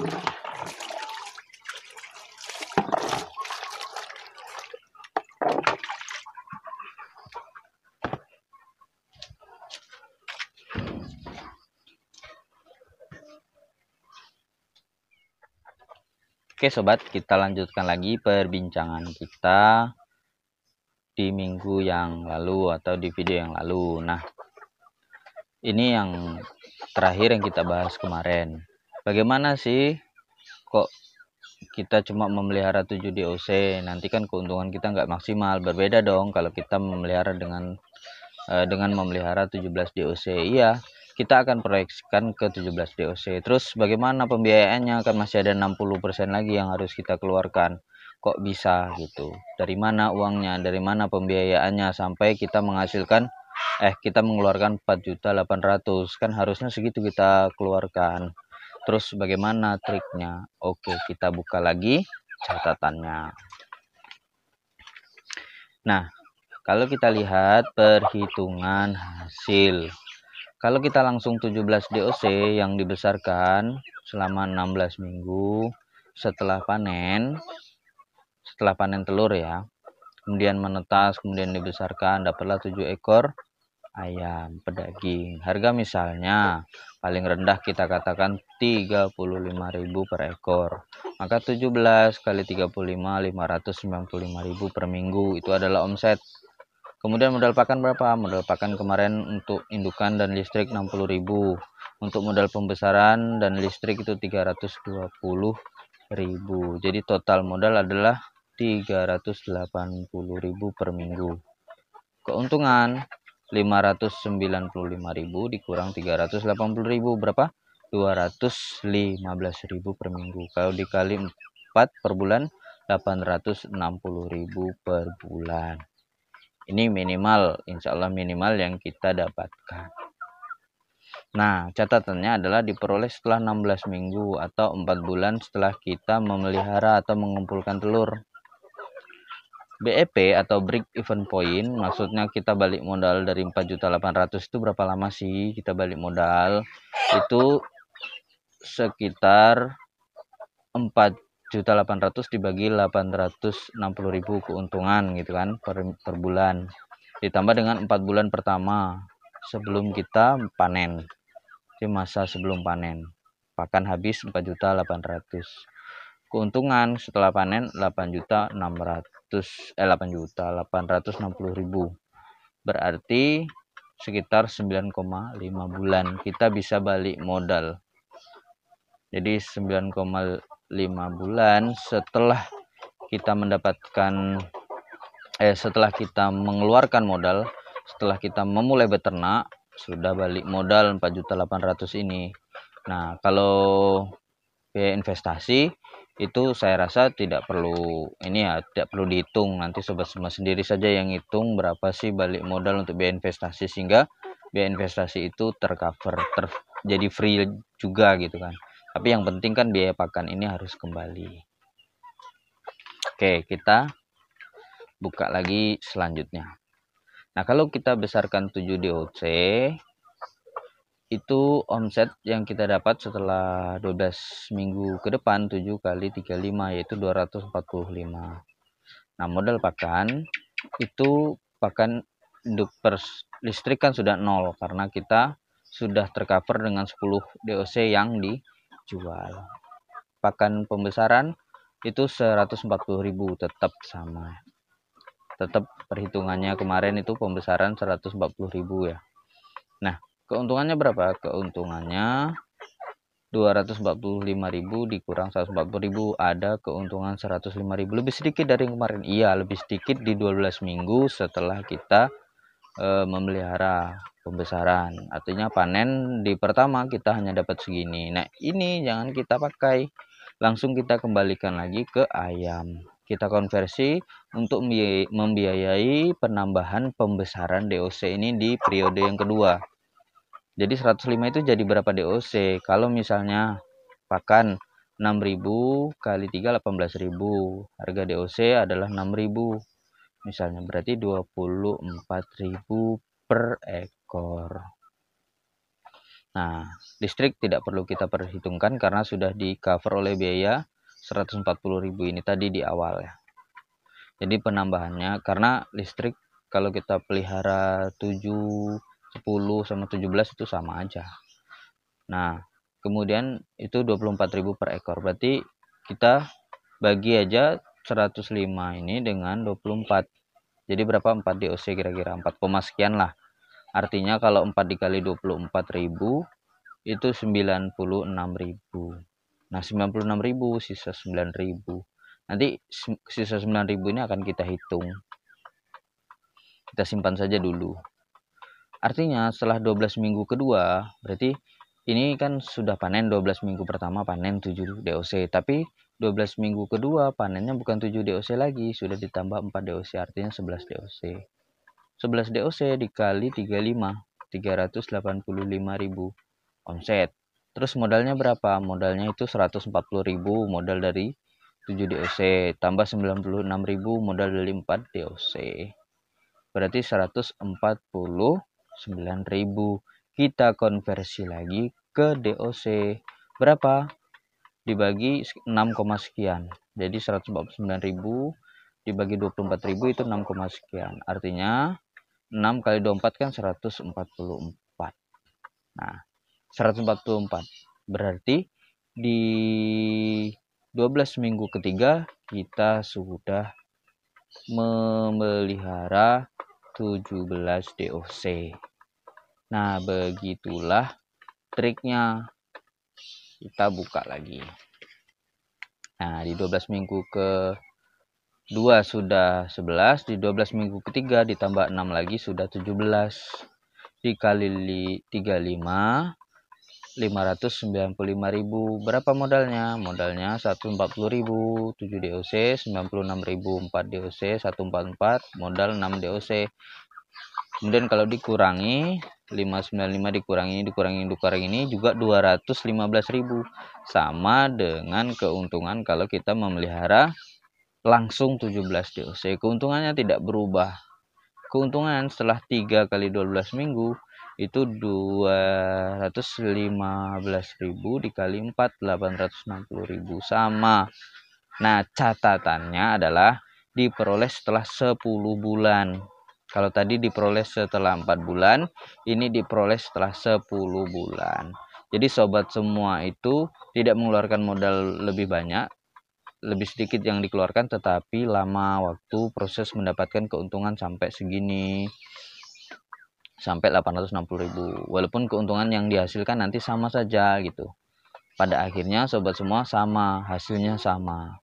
Oke sobat, kita lanjutkan lagi perbincangan kita di minggu yang lalu atau di video yang lalu. Nah, ini yang terakhir yang kita bahas kemarin bagaimana sih kok kita cuma memelihara 7 DOC nanti kan keuntungan kita nggak maksimal berbeda dong kalau kita memelihara dengan eh, dengan memelihara 17 DOC iya kita akan proyeksikan ke 17 DOC terus bagaimana pembiayaannya akan masih ada 60% lagi yang harus kita keluarkan kok bisa gitu dari mana uangnya dari mana pembiayaannya sampai kita menghasilkan eh kita mengeluarkan 4.800 kan harusnya segitu kita keluarkan Terus bagaimana triknya? Oke, kita buka lagi catatannya. Nah, kalau kita lihat perhitungan hasil. Kalau kita langsung 17 DOC yang dibesarkan selama 16 minggu setelah panen, setelah panen telur ya, kemudian menetas, kemudian dibesarkan, dapatlah 7 ekor ayam pedaging. Harga misalnya paling rendah kita katakan 35.000 per ekor. Maka 17 kali 35 595.000 per minggu itu adalah omset. Kemudian modal pakan berapa? Modal pakan kemarin untuk indukan dan listrik 60.000. Untuk modal pembesaran dan listrik itu 320.000. Jadi total modal adalah 380.000 per minggu. Keuntungan 595.000 dikurang 380.000 berapa? 215.000 per minggu. Kalau dikali 4 per bulan 860.000 per bulan. Ini minimal, insya Allah minimal yang kita dapatkan. Nah, catatannya adalah diperoleh setelah 16 minggu atau 4 bulan setelah kita memelihara atau mengumpulkan telur. BEP atau break even point maksudnya kita balik modal dari 4.800 itu berapa lama sih kita balik modal itu sekitar 4.800 dibagi 860.000 keuntungan gitu kan per, per bulan ditambah dengan 4 bulan pertama sebelum kita panen di masa sebelum panen pakan habis 4.800 keuntungan setelah panen 8.600 800 eh 8 juta 860 ribu berarti sekitar 9,5 bulan kita bisa balik modal jadi 9,5 bulan setelah kita mendapatkan eh setelah kita mengeluarkan modal setelah kita memulai beternak sudah balik modal 4.800 ini nah kalau biaya investasi itu saya rasa tidak perlu ini ya tidak perlu dihitung nanti sobat semua sendiri saja yang hitung berapa sih balik modal untuk biaya investasi sehingga biaya investasi itu tercover ter, jadi free juga gitu kan tapi yang penting kan biaya pakan ini harus kembali oke kita buka lagi selanjutnya nah kalau kita besarkan 7 DOC itu omset yang kita dapat setelah 12 minggu ke depan 7 kali 35 yaitu 245 nah modal pakan itu pakan induk listrik kan sudah nol karena kita sudah tercover dengan 10 DOC yang dijual pakan pembesaran itu 140.000 tetap sama tetap perhitungannya kemarin itu pembesaran 140.000 ya nah keuntungannya berapa keuntungannya 245.000 dikurang 140.000 ada keuntungan 105.000 lebih sedikit dari kemarin iya lebih sedikit di 12 minggu setelah kita e, memelihara pembesaran artinya panen di pertama kita hanya dapat segini nah ini jangan kita pakai langsung kita kembalikan lagi ke ayam kita konversi untuk membiayai penambahan pembesaran DOC ini di periode yang kedua jadi 105 itu jadi berapa DOC? Kalau misalnya pakan 6000 kali 3 18000. Harga DOC adalah 6000. Misalnya berarti 24.000 per ekor. Nah, listrik tidak perlu kita perhitungkan karena sudah di cover oleh biaya 140.000 ini tadi di awal ya. Jadi penambahannya karena listrik kalau kita pelihara 7 10 sama 17 itu sama aja. Nah, kemudian itu 24.000 per ekor. Berarti kita bagi aja 105 ini dengan 24. Jadi berapa 4 DOC kira-kira 4, sekian lah. Artinya kalau 4 dikali 24.000 itu 96.000. Nah, 96.000 sisa 9.000. Nanti sisa 9.000 ini akan kita hitung. Kita simpan saja dulu. Artinya setelah 12 minggu kedua, berarti ini kan sudah panen 12 minggu pertama panen 7 DOC, tapi 12 minggu kedua panennya bukan 7 DOC lagi, sudah ditambah 4 DOC artinya 11 DOC. 11 DOC dikali 35, ribu omset. Terus modalnya berapa? Modalnya itu 140.000 modal dari 7 DOC tambah 96.000 modal dari 4 DOC. Berarti 140 9000 kita konversi lagi ke DOC berapa dibagi 6, sekian jadi 149.000 dibagi 24.000 itu 6, sekian artinya 6 kali 24 kan 144 nah 144 berarti di 12 minggu ketiga kita sudah memelihara 17 DOC Nah, begitulah triknya. Kita buka lagi. Nah, di 12 minggu ke 2 sudah 11, di 12 minggu ketiga ditambah 6 lagi sudah 17. Dikali 35 595.000. Berapa modalnya? Modalnya 140.000, 7 DOC, 96.000, 4 DOC, 144, modal 6 DOC kemudian kalau dikurangi 595 dikurangi dikurangi dikurangi ini juga 215.000 sama dengan keuntungan kalau kita memelihara langsung 17 DOC keuntungannya tidak berubah keuntungan setelah 3 kali 12 minggu itu 215.000 dikali 4 860.000 sama. Nah, catatannya adalah diperoleh setelah 10 bulan. Kalau tadi diperoleh setelah 4 bulan, ini diperoleh setelah 10 bulan. Jadi sobat semua itu tidak mengeluarkan modal lebih banyak, lebih sedikit yang dikeluarkan tetapi lama waktu proses mendapatkan keuntungan sampai segini sampai 860.000 walaupun keuntungan yang dihasilkan nanti sama saja gitu pada akhirnya sobat semua sama hasilnya sama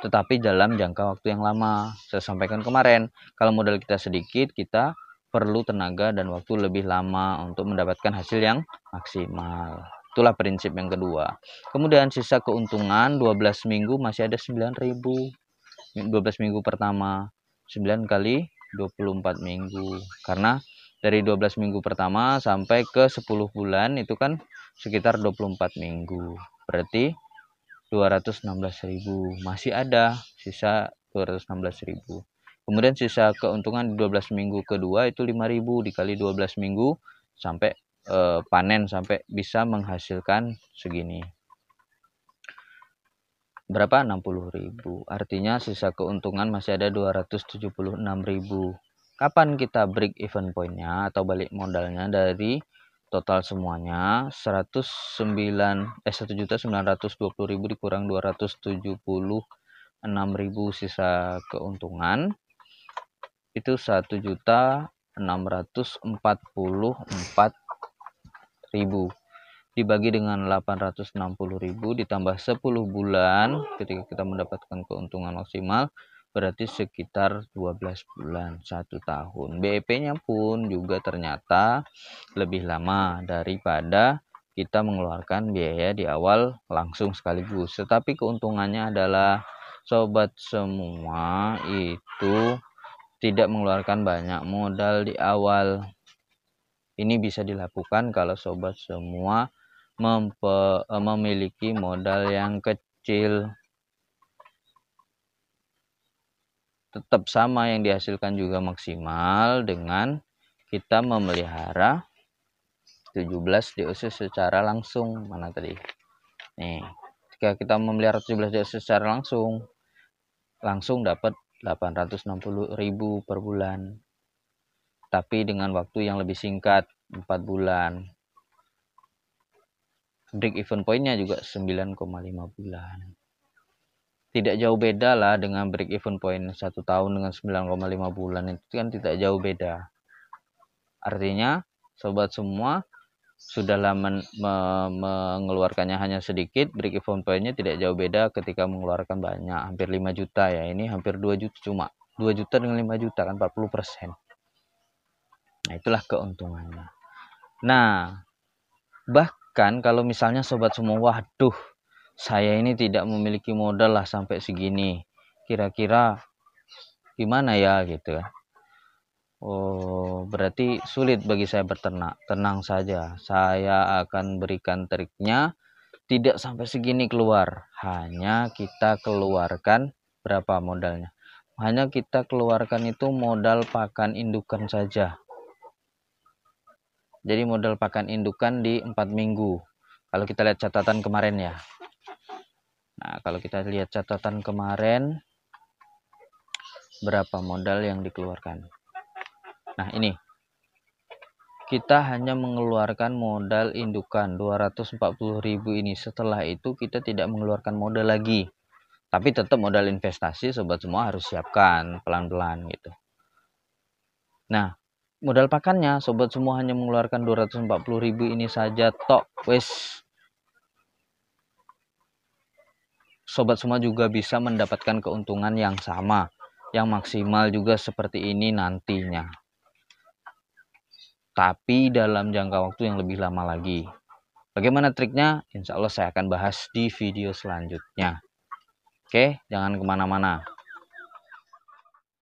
tetapi dalam jangka waktu yang lama. Saya sampaikan kemarin, kalau modal kita sedikit, kita perlu tenaga dan waktu lebih lama untuk mendapatkan hasil yang maksimal. Itulah prinsip yang kedua. Kemudian sisa keuntungan 12 minggu masih ada 9.000. 12 minggu pertama 9 kali 24 minggu. Karena dari 12 minggu pertama sampai ke 10 bulan itu kan sekitar 24 minggu. Berarti 216.000 masih ada sisa 216.000 kemudian sisa keuntungan 12 minggu kedua itu 5.000 dikali 12 minggu sampai eh, panen sampai bisa menghasilkan segini berapa 60.000 artinya sisa keuntungan masih ada 276.000 kapan kita break even pointnya atau balik modalnya dari total semuanya 109 eh 1.920.000 dikurang 276.000 sisa keuntungan itu 1.644.000 dibagi dengan 860.000 ditambah 10 bulan ketika kita mendapatkan keuntungan maksimal berarti sekitar 12 bulan satu tahun BEP-nya pun juga ternyata lebih lama daripada kita mengeluarkan biaya di awal langsung sekaligus tetapi keuntungannya adalah sobat semua itu tidak mengeluarkan banyak modal di awal ini bisa dilakukan kalau sobat semua eh, memiliki modal yang kecil tetap sama yang dihasilkan juga maksimal dengan kita memelihara 17 DOC secara langsung mana tadi nih jika kita memelihara 17 DOC secara langsung langsung dapat 860.000 per bulan tapi dengan waktu yang lebih singkat 4 bulan break even pointnya juga 9,5 bulan tidak jauh beda lah dengan break even point satu tahun dengan 9,5 bulan itu kan tidak jauh beda artinya sobat semua sudah lama me, mengeluarkannya hanya sedikit break even pointnya tidak jauh beda ketika mengeluarkan banyak hampir 5 juta ya ini hampir 2 juta cuma 2 juta dengan 5 juta kan 40 persen nah itulah keuntungannya nah bahkan kalau misalnya sobat semua waduh saya ini tidak memiliki modal lah sampai segini kira-kira gimana ya gitu ya oh berarti sulit bagi saya berternak tenang saja saya akan berikan triknya tidak sampai segini keluar hanya kita keluarkan berapa modalnya hanya kita keluarkan itu modal pakan indukan saja jadi modal pakan indukan di empat minggu kalau kita lihat catatan kemarin ya Nah, kalau kita lihat catatan kemarin, berapa modal yang dikeluarkan. Nah, ini kita hanya mengeluarkan modal indukan 240.000 ini. Setelah itu kita tidak mengeluarkan modal lagi. Tapi tetap modal investasi sobat semua harus siapkan pelan-pelan gitu. Nah, modal pakannya sobat semua hanya mengeluarkan 240.000 ini saja tok. Wes, sobat semua juga bisa mendapatkan keuntungan yang sama yang maksimal juga seperti ini nantinya tapi dalam jangka waktu yang lebih lama lagi bagaimana triknya insya Allah saya akan bahas di video selanjutnya oke jangan kemana-mana